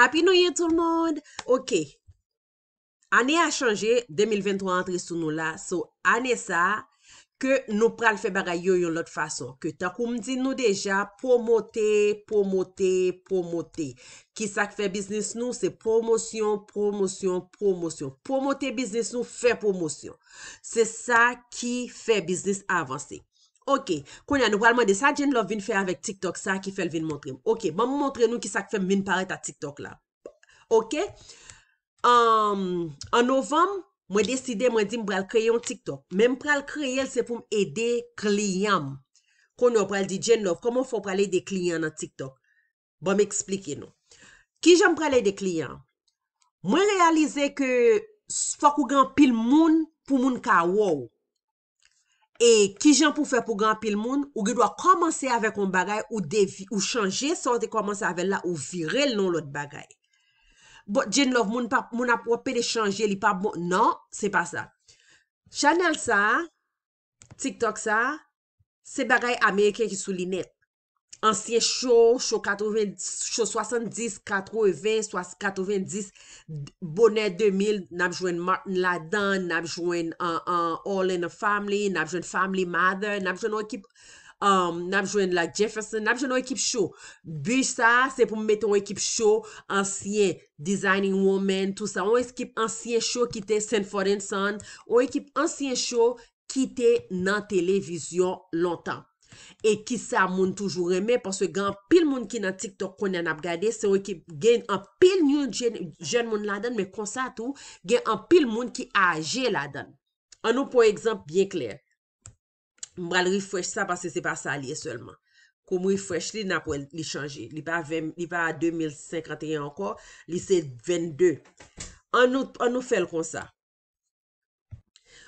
Happy New Year tout le monde, ok, ane a chanje, 2023 entre sous nou la, so ane sa, ke nou pral fe bagay yo yon lot fason, ke ta koum di nou deja, promote, promote, promote, ki sa ki fe biznis nou, se promotion, promotion, promotion, promote biznis nou, fe promotion, se sa ki fe biznis avansi. Ok, kon ya nou pralman de sa Jen Love vin fè avèk TikTok sa ki fèl vin montrim. Ok, ban moun montre nou ki sa ki fèm vin pare ta TikTok la. Ok, an novem mwen deside mwen di mpral kreye yon TikTok. Men mpral kreye l se pou m edè kliyam. Kon yo pral di Jen Love, koman fò pralè de kliyam nan TikTok? Ban m eksplike nou. Ki jom pralè de kliyam? Mwen realize ke fò kou gran pil moun pou moun ka wòw. E ki jen pou fè pou gampil moun, ou ge dwa komanse avè kon bagay ou chanje, son te komanse avè la ou virel non lout bagay. Bo, jen love moun ap wapè de chanje li pa bon, nan, se pa sa. Chanel sa, TikTok sa, se bagay Amerike ki sou linet. Ansyen show, show 70, 80, 90, Bonnet 2000, nabjwen Martin Ladon, nabjwen uh, uh, All in a Family, nabjwen Family Mother, nabjwen ou ekip, um, nabjwen like Jefferson, nabjwen ou ekip show. Bish sa, se pou mwete ou ekip show, ansyen, Designing Woman, tout sa, ou eskip ansyen show kite Sanford and Son, ou ekip ansyen show kite nan televizyon lontan. E ki sa moun toujou reme, panse gen an pil moun ki nan TikTok konen ap gade, se wè ki gen an pil nyon jen moun la den, men konsa tou, gen an pil moun ki aje la den. An nou pou ekzamp, bien kler. Mbra l rifwesh sa, panse se pa sa liye selman. Kou mou rifwesh li, na pou li chanje. Li pa 2051 anko, li se 22. An nou fel konsa.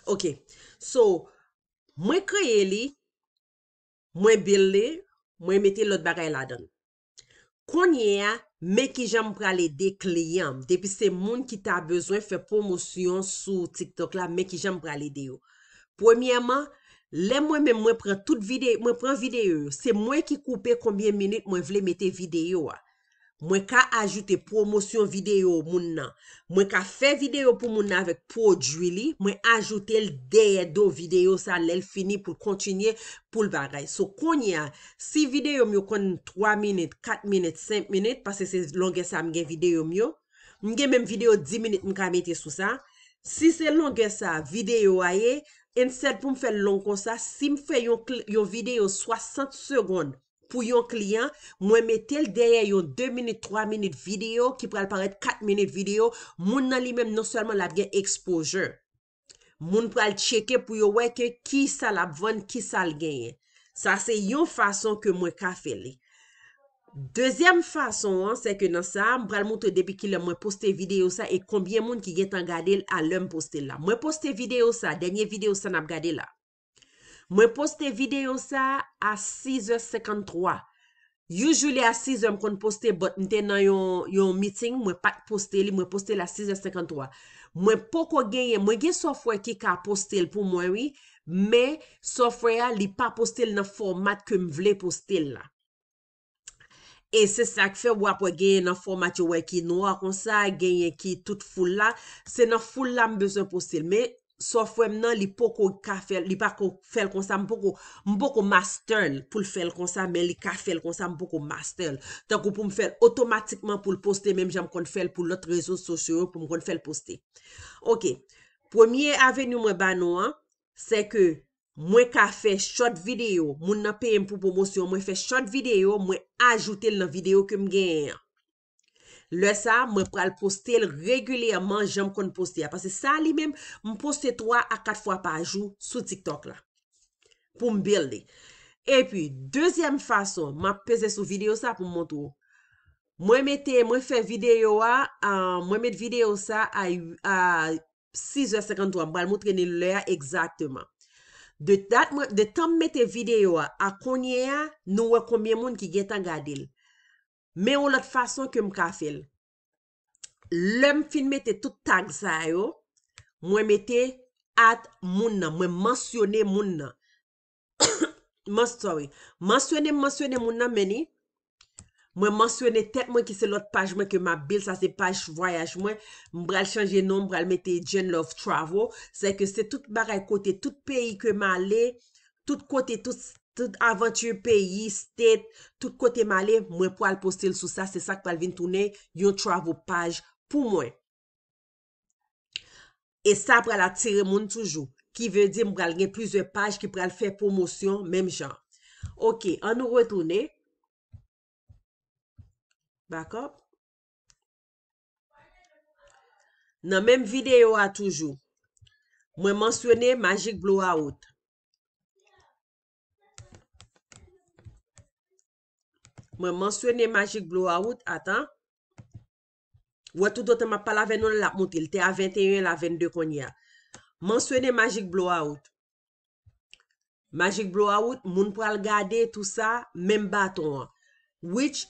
Ok, so, mwen kreye li, Mwen bil li, mwen mette lout bagay la don. Konye, men ki jem prale de kliyam, depi se moun ki ta bezwen fe promosyon sou TikTok la, men ki jem prale de yo. Pwemyeman, le mwen men mwen pran videyo, se mwen ki koupe koumyen minute mwen vle mette videyo a. Mwen ka ajoute promosyon videyo moun nan. Mwen ka fe videyo pou moun nan vek pou jwili. Mwen ajoute l deye do videyo sa l el fini pou kontinye pou l bagay. So konye, si videyo myo kon 3 minit, 4 minit, 5 minit. Pase se longe sa mwen gen videyo myo. Mwen gen menm videyo 10 minit mwen ka metye sou sa. Si se longe sa videyo a ye. Ensel pou mwen fe l lon kon sa. Si mwen fe yon videyo 60 segon. Pou yon kliyan, mwen metel deryen yon 2 minit, 3 minit video ki pral paret 4 minit video, moun nan li menm non selman la gen exposure. Moun pral cheke pou yon weke ki sa la bvan, ki sa la genye. Sa se yon fason ke mwen ka fele. Dezyem fason an, se ke nan sa, mwen pral moutou debi ki lè mwen poste video sa e kombien moun ki gen tan gade alèm poste la. Mwen poste video sa, denye video sa nan ap gade la. Mwen poste videyo sa a 6h53. Yujule a 6h m kon poste, bot m ten nan yon meeting, mwen pak poste li, mwen poste la 6h53. Mwen poko genye, mwen gen sofre ki ka poste pou mwen wi, me sofre ya li pa poste nan format ke m vle poste la. E se sa ki fe wap wap wap genye nan format yo wè ki noua, kon sa genye ki tout foule la, se nan foule la m bezon poste li. Sofwem nan li poko ka fel, li pa ko fel konsa mpoko, mpoko masterl pou l fel konsa men, li ka fel konsa mpoko masterl. Tako pou m fel otomatikman pou l poste, menm jan m kon fel pou lot rezo sosyo pou m kon fel poste. Ok, pwemye aveny mwen banon, se ke mwen ka fel shot video, moun na pey m pou pwomosyon, mwen fel shot video, mwen ajoute l nan video ke m genyen. Lè sa, mwen pral poste lè regulèman jèm kon poste ya. Pase sa li mèm, mwen poste 3 a 4 fwa pa ajou sou TikTok la. Pou mbelde. E pi, dezyem fason, mwen apese sou video sa pou mwontou. Mwen mette, mwen fè video a, mwen mette video sa a 6 a 53. Mwen mwontre nè lè ya ekzaktman. De tan mwete video a, akonye ya, nou wè koumye moun ki gen tanga dil. Me ou lot fason ke m ka fil. Lem fin mette tout tag zayo, mwen mette at moun nan, mwen mansyone moun nan. Man sorry, mansyone mansyone moun nan meni, mwen mansyone tek mwen ki se lot page mwen ke ma bil, sa se page voyaj mwen, mwen mbrel chanje nom, mbrel mette gen love travel, se ke se tout baray kote, tout peyi ke ma le, tout kote, tout... Tout avanthye peyi, sted, tout kote male, mwen pou al postil sou sa, se sak pal vin toune yon travel page pou mwen. E sa pral atire moun toujou, ki ve di mwen pral gen pwise page ki pral fe promosyon, menm jan. Ok, an nou retoune. Bakop. Nan menm videyo a toujou. Mwen monsyone Magic Bluout. Mwen mwanswene Magic Blowout. Atan. Wotou dotan ma pala venon la moun. Il te a 21 la 22 kon ya. Mwanswene Magic Blowout. Magic Blowout. Moun pou al gade tout sa. Men baton. Which.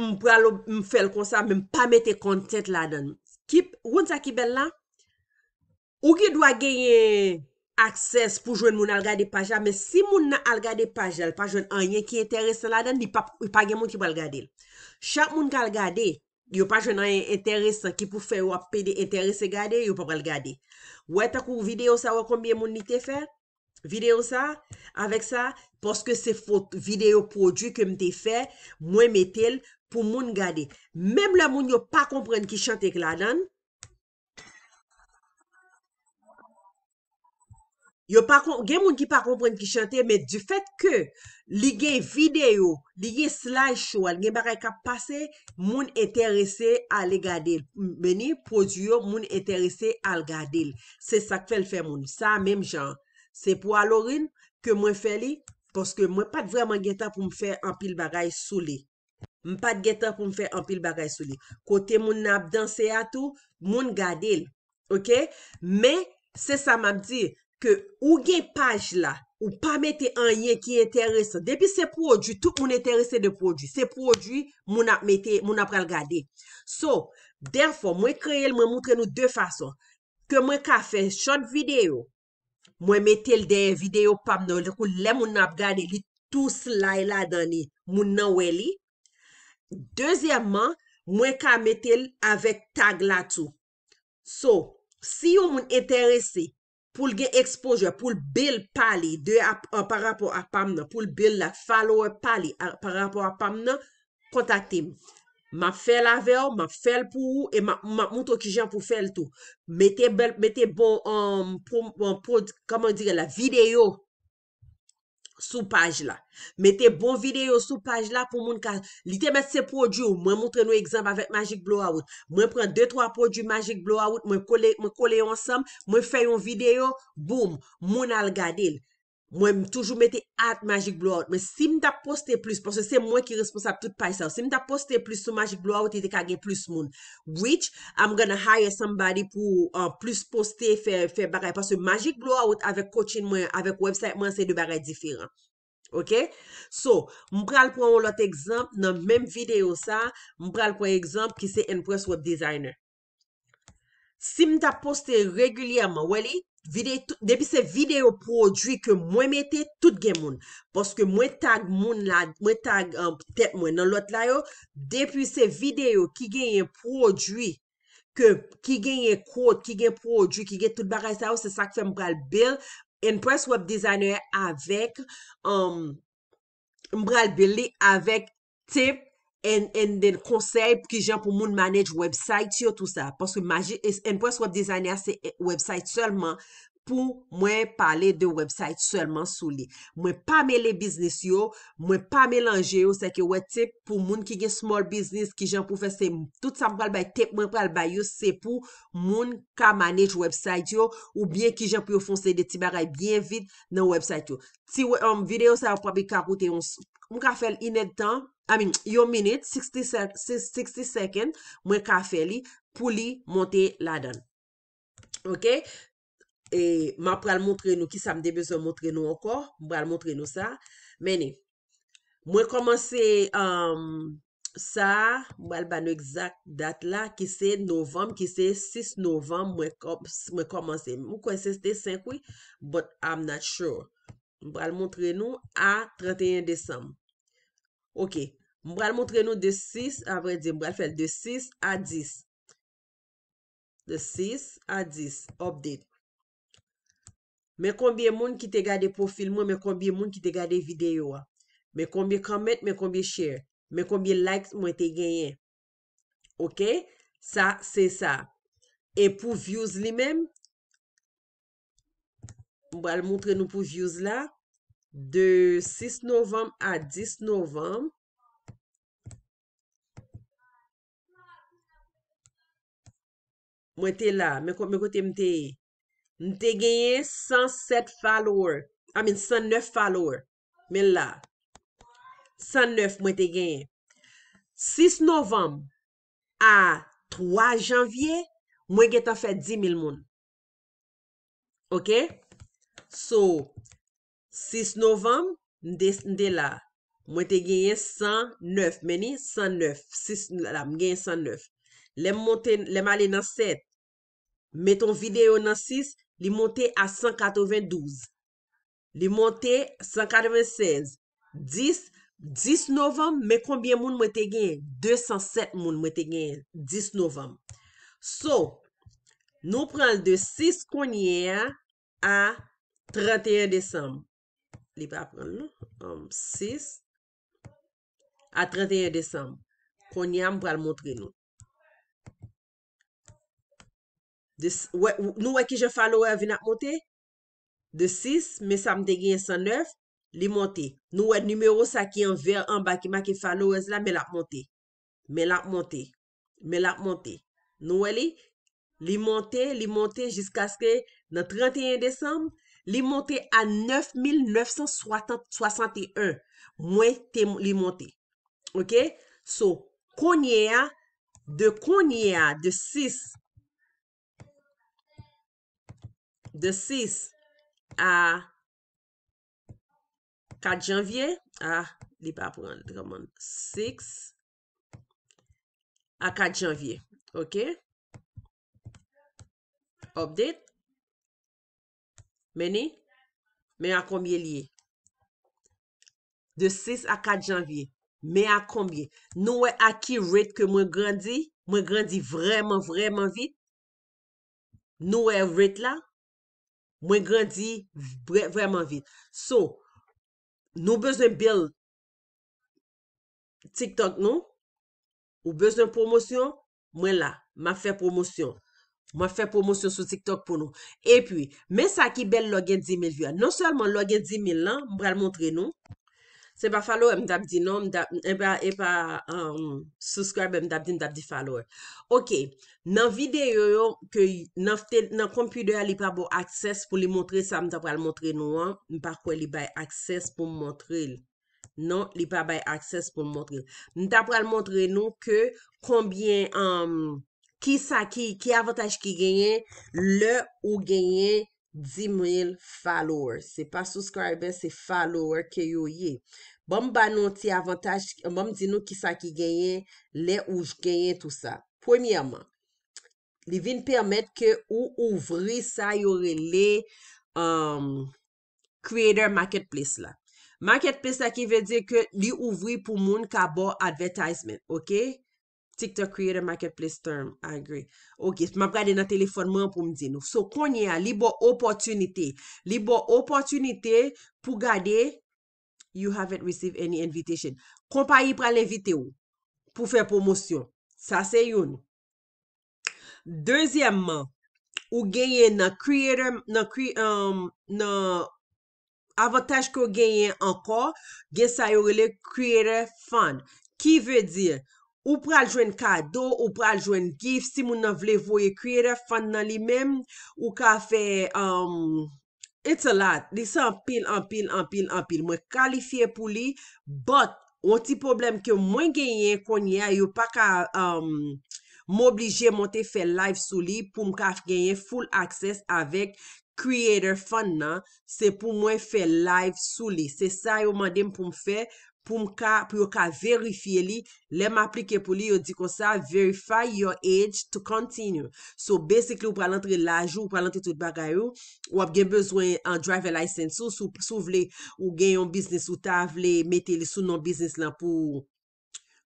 Mwen pou al mwen fel konsa. Men pa mette kontet la dan. Goun sa ki ben la. Ou ki dwa genye. Akses pou jwen moun al gade pajal, men si moun nan al gade pajal, pa jwen anyen ki enteresan la dan, di pa gen moun ki bal gade. Chak moun kal gade, yo pa jwen anyen enteresan ki pou fe wap pe de enterese gade, yo pa bal gade. Ou e takou video sa wakombye moun ni te fe? Video sa? Awek sa? Poske se fote video produ ke mte fe, mwen metel pou moun gade. Mem la moun yo pa kompren ki chante k la dan. Gen moun ki pa kompren ki chante, men du fet ke li gen videyo, li gen slaj chowal, gen bagay kap pase, moun enterese al e gade. Meni, prodiyo moun enterese al gade. Se sak fel fe moun. Sa menm jan. Se pou alorin, ke mwen feli, koske mwen pat vreman geta pou mwen fe an pil bagay souli. Mwen pat geta pou mwen fe an pil bagay souli. Kote moun nap danse atou, moun gade. Ok? Men, se sa map di, Ke ou gen page la, ou pa mette an yen ki enteresan. Depi se prodjou, tout moun enteresan de prodjou. Se prodjou, moun ap gade. So, derfo, mwen kreye mwen moutre nou de fason. Ke mwen ka fè shot video, mwen mette l de video pab nan. Lè moun ap gade, li tout slay la dani moun nan wè li. Dezyèman, mwen ka mette l avèk tag la tou. So, si yon moun enteresan. pou l gen ekspojwa, pou l bel pali, de a euh, par rapport apamna, pou l bel la falowe pali, euh, par rapport apamna, kontakte m. Ma fel aveo, ma fel pou ou, e ma mouto ki jen pou fel tou. Mete bon, pou, pou, pou, kaman dire la video, sou page la. Mette bon video sou page la pou moun ka. Litemese se prodjou, mwen montre nou ekzamb avèk Magic Blowout. Mwen pren 2-3 prodjou Magic Blowout, mwen kole yon ensem, mwen fè yon video, boum, moun al gadil. Mwen toujou mette at magic blowout. Men si mta poste plus, pwese se mwen ki responsab tout pay sa. Si mta poste plus sou magic blowout, ite kage plus moun. Which, I'm gonna hire somebody pou plus poste, fè baray. Pwese magic blowout, avek coaching mwen, avek website mwen, se de baray diferent. Ok? So, mpral pou an lot ekzamp, nan menm video sa, mpral pou ekzamp, ki se en prez web designer. Si mta poste regulyaman, weli, Depi se videyo prodwi ke mwen mette, tout gen moun. Paske mwen tag moun la, mwen tag petet um, mwen nan lot la yo. Depi se videyo ki genye prodwi, ki genye kod, ki genye prodwi, ki genye tout bagaj sa yo, se sakse mbral bil. En pres web designer avek um, mbral bil li avek tip. en den konsey ki jan pou moun manèj website yo tout sa. Paske magi, en pwes web designer se website selman pou mwen pale de website selman sou li. Mwen pa me le business yo, mwen pa me lanje yo, se ke wè tip pou moun ki gen small business, ki jan pou fè se tout sa mwen pral bay tip, mwen pral bay yo, se pou moun ka manèj website yo, ou bien ki jan pou yo fonse de ti baray bien vid nan website yo. Ti wè, um, videyo sa wè pwabi karoute yon, mwen ka fèl inèd tan, I mean, yo minute, sixty second, mwen ka fe li pou li monte la dan. Ok? E, mwen pral montre nou ki sa mde bezon montre nou ankor. Mwen pral montre nou sa. Mweni, mwen komanse um, sa, mwen ban nou exact dat la, ki se novem, ki se sis novem mwen komanse. Mwen konsiste senkwi, but I'm not sure. Mwen pral montre nou a 31 desem. Ok, mbra l moutre nou de 6 avre di, mbra l fel de 6 a 10. De 6 a 10, update. Mwen konbyen moun ki te gade pou film mwen, mwen konbyen moun ki te gade videyo a. Ah? Mwen konbyen comment, mwen konbyen share, mwen konbyen like mwen te genyen. Ok, sa se sa. E pou views li men, mbra l moutre nou pou views la. De 6 novem a 10 novem. Mwen te la. Mwen kote mwen te. Mwen te genye 107 follower. Amin 109 follower. Mwen la. 109 mwen te genye. 6 novem a 3 janvye. Mwen genye ta fè 10 mil moun. Ok. So... 6 novem, mwen te genye 109. Mweni, 109. 6 novem, mwen te genye 109. Lem a li nan 7. Meton videyo nan 6, li monte a 192. Li monte 196. 10 novem, men konbyen moun mwen te genye? 207 moun mwen te genye. 10 novem. So, nou pran de 6 konye a 31 decembe. li pa apren nou, 6, um, a 31 Desembre, kon yam pou al montre nou. Nou wè ki jè falowe vina ap montre, de 6, me sam degyen sa 9, li montre. Nou wè numero sa ki yon ver an bakima ki falowe zla, me la ap montre. Me la ap montre. Me la ap montre. Nou wè li, li montre, li montre, jisk aske nan 31 Desembre, Li monte a 9,961. Mwen li monte. Ok? So, konye a, de konye a, de 6. De 6 a 4 janvye. Ah, li pa apwen. 6 a 4 janvye. Ok? Update. Meni? Men a kombye liye? De 6 a 4 janvye, men a kombye? Nou we akki rate ke mwen grandi, mwen grandi vreman, vreman vit? Nou we rate la, mwen grandi vreman vit? So, nou bezon build TikTok nou, ou bezon promosyon, mwen la, ma fe promosyon. Mwen fè promosyon sou TikTok pou nou. E pwi, men sa ki bel login 10.000 vyo. Non salman login 10.000 lan, mwen pral montre nou. Se pa follow, mwen dap di nou. Mwen pa um, subscribe, mwen dap di, mwen dap di follow. Ok, nan videyo yo, nan kompude yo, li pa bo akses pou li montre, sa mwen dap pral montre nou an. Mwen pa kwen li bay akses pou mwen montre. Non, li pa bay akses pou mwen montre. Mwen dap pral montre nou ke, konbyen an... Um, Ki sa ki, ki avataj ki genyen, le ou genyen 10,000 followers. Se pa subscriber, se follower ke yo ye. Bom banon ti avataj, bom di nou ki sa ki genyen, le ou genyen tout sa. Premiyaman, li vin permette ke ou ouvri sa yore le um, creator marketplace la. Marketplace la ki ve di ke li ouvri pou moun ka bo advertisement, ok? TikTok creator marketplace term, I agree. Ok, mab gade nan telefonman pou mdi nou. So, konye a, li bo opotunite. Li bo opotunite pou gade, you haven't received any invitation. Kon pa yi pral evite ou, pou fè promosyon. Sa se yon. Dezyemman, ou genye nan creator, nan um, avataj ki ou genye anko, gen sayo le creator fan. Ki ve diyo? Ou pral jwen kado, ou pral jwen gif, si moun nan vle voye creator fan nan li men, ou ka fe, um, it's a lot, disa an pil, an pil, an pil, an pil. Mwen kalifiye pou li, but, yon ti problem ke mwen genyen konye, yon pa ka um, mwen oblije monte fe live sou li pou mwen ka genyen full access avek creator fan nan, se pou mwen fe live sou li. Se sa yon man dem pou mwen fe. pou m ka, pou yo ka verifiye li, lem aplike pou li, yo di kon sa, verify your age to continue. So, basically, ou pralantre lajou, ou pralantre tout bagayou, ou ap gen bezwen an driver license sou, sou vle, ou gen yon business, ou ta vle, mette li sou non business lan, pou,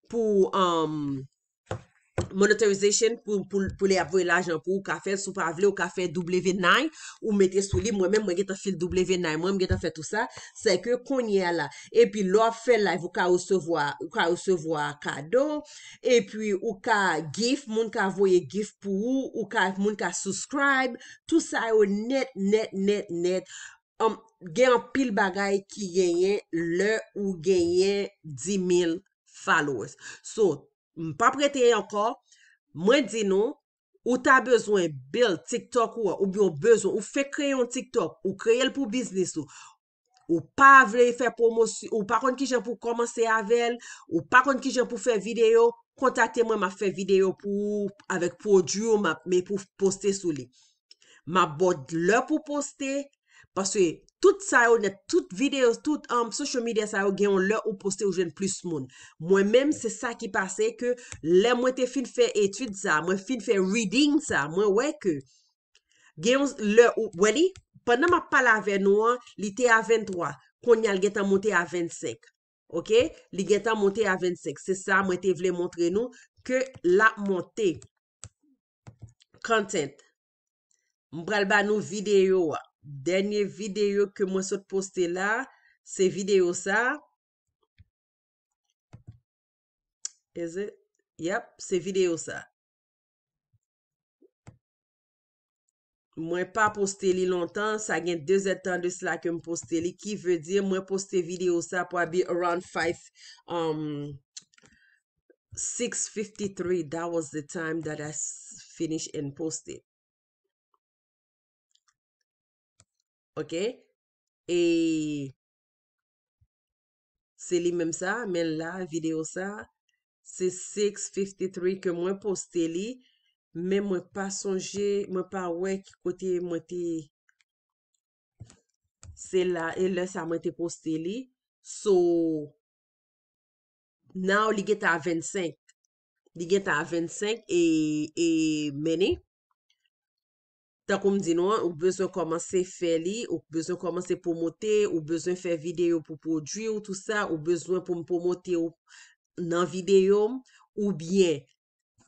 pou, pou, um, pou, monetarizasyon pou le avoy lajen pou ou ka fe soup avly, ou ka fe W9 ou mete sou li, mwen men mwen geta fil W9, mwen mwen geta fe tout sa seke konye la, epi lo a fe live, ou ka ou sevoa kado, epi ou ka e gif, moun ka avoye gif pou ou, ou ka moun ka subscribe tout sa yo net, net, net net, om gen pil bagay ki genye le ou genye 10,000 followers, so Mpa prete yon kor, mwen di nou, ou ta bezwen build TikTok ou a, ou biyon bezwen, ou fe kreye yon TikTok, ou kreye l pou biznis ou, ou pa vle fè promosyon, ou pa kon ki jen pou komanse avèl, ou pa kon ki jen pou fè video, kontakte mwen ma fè video pou, avek prodjou, me pou poste sou li. Ma bod lè pou poste, paswe... Tout sa yo net, tout video, tout um, social media sa yo genyon lè ou poste ou jen plus moun. Mwen mèm se sa ki pase ke lè mwen te fin fè etude sa, mwen fin fè reading sa, mwen wè ke genyon lè ou. Wè li, pwennan ma pala ve nou an, li te a 23, kon nyal gen tan monte a 25. Ok, li gen tan monte a 25. Se sa mwen te vle montre nou ke la monte content mbral ba nou video wè. Dernye videyo ke mwen sot poste la, se videyo sa, mwen pa poste li lontan, sa gen 2 etan de sla ke mwen poste li, ki ve di mwen poste videyo sa pou a bi around 5, 6.53, um, that was the time that I finish and post it. Ok, e, se li menm sa, men la video sa, se 653 ke mwen poste li, men mwen pa sonje, mwen pa wek kote mwen te, se la, e le sa mwen te poste li. So, now li get a 25, li get a 25 e, e meni. Takoum di nou an, ou bezwen komanse fè li, ou bezwen komanse pou motè, ou bezwen fè videyo pou podri ou tout sa, ou bezwen pou pou motè nan videyo, ou byen.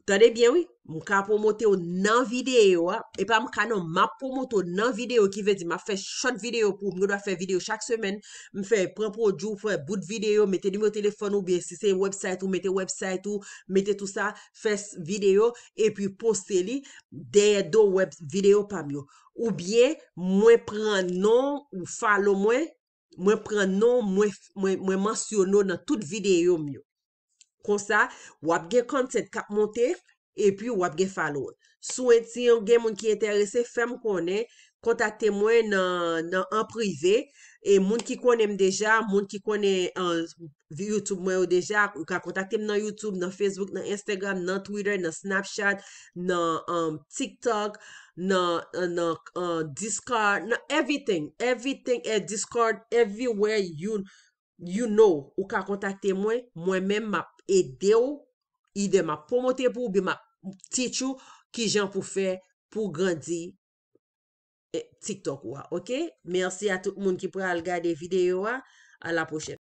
Tade byen wè, mwen ka pwomote yo nan videyo, e pa mwen ka nan ma pwomote yo nan videyo ki vezi ma fè shot videyo pou mwen wè fè videyo chak semen, mwen fè pren projou, fè bout videyo, metè di mwen telefon ou bè, si se website ou metè website ou, metè tout sa, fè videyo, e pi poste li, deyè do web videyo pa mwen. Ou bè, mwen pren non ou falo mwen, mwen pren non, mwen mansyono nan tout videyo mwen yo. Kon sa, wap gen kontent kap monte, e pi wap gen follow. Souwensi, gen moun ki enterese, fem konen, kontakte mwen nan en prive, e moun ki konen m deja, moun ki konen uh, YouTube mwen ou deja, ou ka kontakte m nan YouTube, nan Facebook, nan Instagram, nan Twitter, nan Snapchat, nan um, TikTok, nan uh, uh, Discord, nan everything. Everything e Discord, everywhere you know, ou ka kontakte mwen, mwen men map. E de ou, i de ma pomote pou bi ma titou ki jen pou fe pou grandi eh, TikTok wak, ok? Mersi a tout moun ki pou al gade videyo wak, a la pochep.